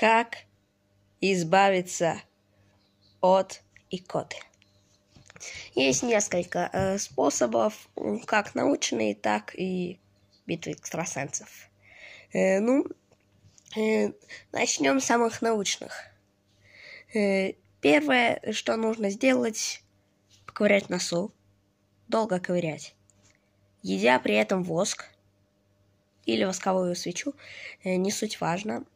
Как избавиться от икоты? Есть несколько э, способов, как научные, так и битвы экстрасенсов. Э, ну, э, начнем с самых научных. Э, первое, что нужно сделать, поковырять носу, долго ковырять, едя при этом воск или восковую свечу, э, не суть важно –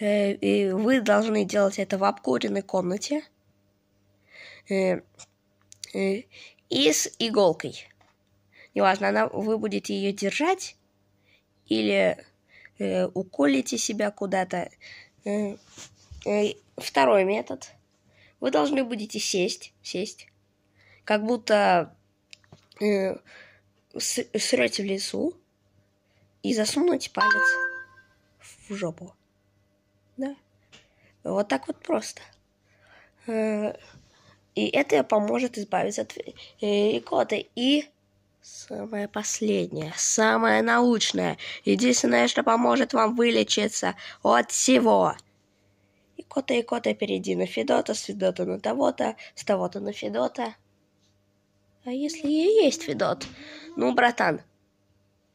Э, и вы должны делать это в обкуренной комнате э, э, и с иголкой. Неважно, она, вы будете ее держать или уколите себя куда-то. Второй метод. Вы должны будете сесть, сесть, как будто э, срете в лесу и засунуть палец в жопу да? Вот так вот просто. Э, и это поможет избавиться от э, икоты. И самое последнее, самое научное, единственное, что поможет вам вылечиться от всего. Икота, икота, перейди на Федота, с Федота на того-то, с того-то на Федота. А если и есть Федот? Ну, братан,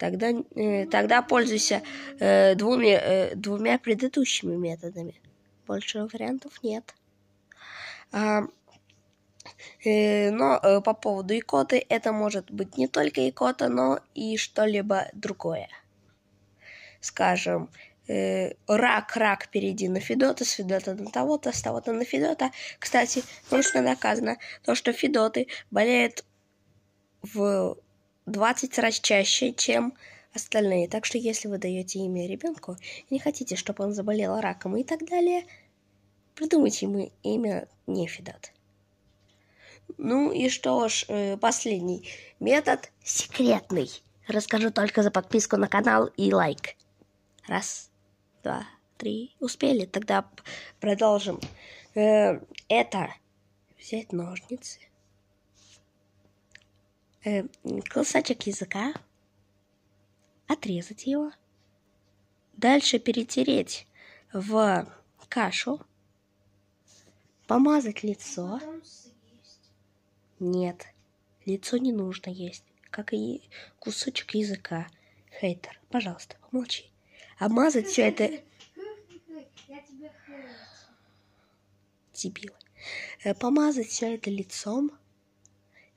тогда, э, тогда пользуйся э, двумя, э, двумя предыдущими методами. Больше вариантов нет. А, э, но э, по поводу икоты, это может быть не только икота, но и что-либо другое. Скажем, э, рак, рак, перейди на Федота, с Федота на того-то, с того-то на Федота. Кстати, точно доказано то, что Федоты болеют в 20 раз чаще, чем остальные. Так что если вы даете имя ребенку и не хотите, чтобы он заболел раком и так далее, придумайте ему имя Нефидат. Ну и что ж, э, последний метод секретный. Расскажу только за подписку на канал и лайк. Раз, два, три. Успели? Тогда продолжим. Э, это взять ножницы, э, кусочек языка, отрезать его, дальше перетереть в кашу, помазать лицо. Нет, лицо не нужно есть, как и кусочек языка. Хейтер, пожалуйста, помолчи. Обмазать все это... Дебилы. Э, помазать все это лицом –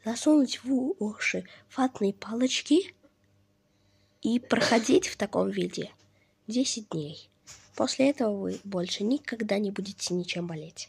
засунуть в уши фатные палочки и проходить в таком виде 10 дней. После этого вы больше никогда не будете ничем болеть.